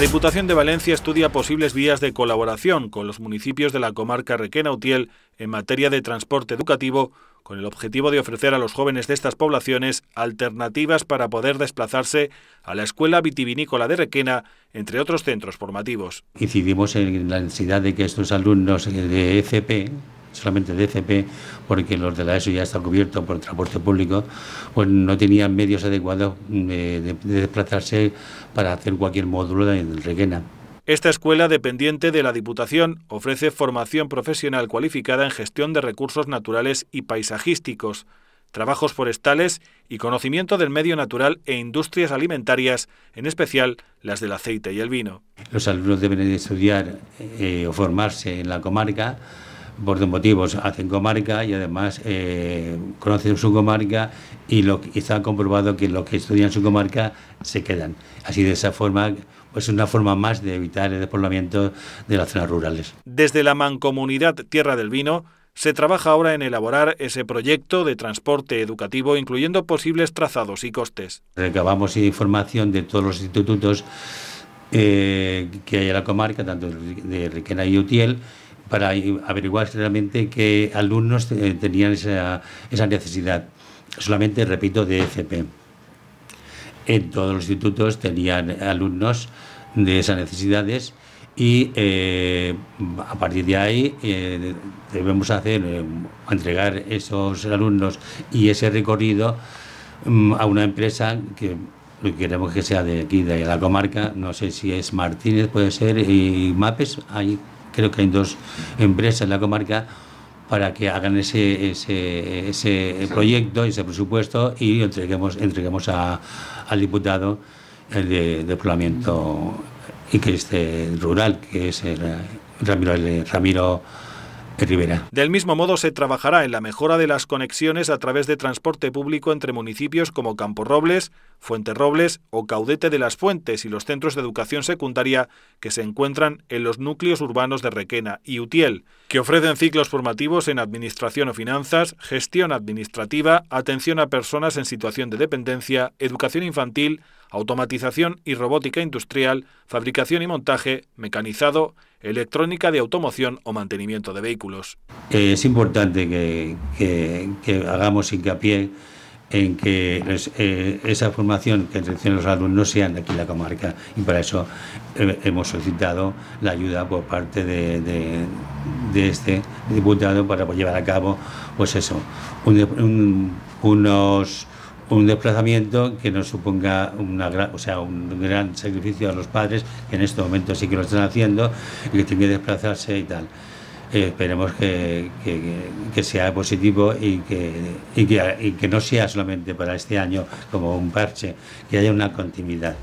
La Diputación de Valencia estudia posibles vías de colaboración con los municipios de la comarca Requena-Utiel en materia de transporte educativo, con el objetivo de ofrecer a los jóvenes de estas poblaciones alternativas para poder desplazarse a la Escuela Vitivinícola de Requena, entre otros centros formativos. Incidimos en la necesidad de que estos alumnos de FP e solamente DCP, e porque los de la ESO ya están cubiertos por el transporte público, pues no tenían medios adecuados de, desplazarse para hacer cualquier módulo de, Esta escuela, dependiente de la Diputación, ofrece formación profesional cualificada en gestión de recursos naturales y paisajísticos, trabajos forestales y conocimiento del medio natural e industrias alimentarias, en especial las del aceite y el vino. Los alumnos deben estudiar eh, o formarse en la comarca por dos motivos, hacen comarca y además eh, conocen su comarca y, lo, y está comprobado que los que estudian su comarca se quedan. Así de esa forma pues una forma más de evitar el despoblamiento de las zonas rurales. Desde la mancomunidad Tierra del Vino se trabaja ahora en elaborar ese proyecto de transporte educativo, incluyendo posibles trazados y costes. Recabamos información de todos los institutos eh, que hay en la comarca, tanto de Riquena y Utiel, para averiguar realmente qué alumnos eh, tenían esa, necesidad. Solamente, repito, de e En todos los institutos tenían alumnos de esas necesidades y eh, a partir de ahí eh, debemos hacer, entregar esos alumnos y ese recorrido mm, a una empresa que queremos que sea de aquí, de la comarca, no sé si es Martínez, puede ser, y MAPES, ahí creo que hay dos empresas en la comarca para que hagan ese, ese, proyecto, ese presupuesto y entreguemos, al diputado el de, y que este rural, que es Ramiro, el Ramiro del mismo modo, se trabajará en la mejora de las conexiones a través de transporte público entre municipios como Fuente Robles o Caudete de las Fuentes y los centros de educación secundaria que se encuentran en los núcleos urbanos de Requena y Utiel que ofrecen ciclos formativos en Administración o Finanzas, Gestión Administrativa, Atención a Personas en Situación de Dependencia, Educación Infantil, Automatización y Robótica Industrial, Fabricación y Montaje, Mecanizado, Electrónica de Automoción o Mantenimiento de Vehículos. Eh, es importante que, hagamos hincapié en que eh, esa formación que reciben los alumnos sean de aquí en la comarca y para eso eh, hemos solicitado la ayuda por parte de, este diputado para pues, llevar a cabo pues eso un, unos un desplazamiento que no suponga una o sea, un gran sacrificio a los padres, que en este momento sí que lo están haciendo, y que tienen que desplazarse y tal. Eh, esperemos que, que, sea positivo y que, y que, y que no sea solamente para este año como un parche, que haya una continuidad.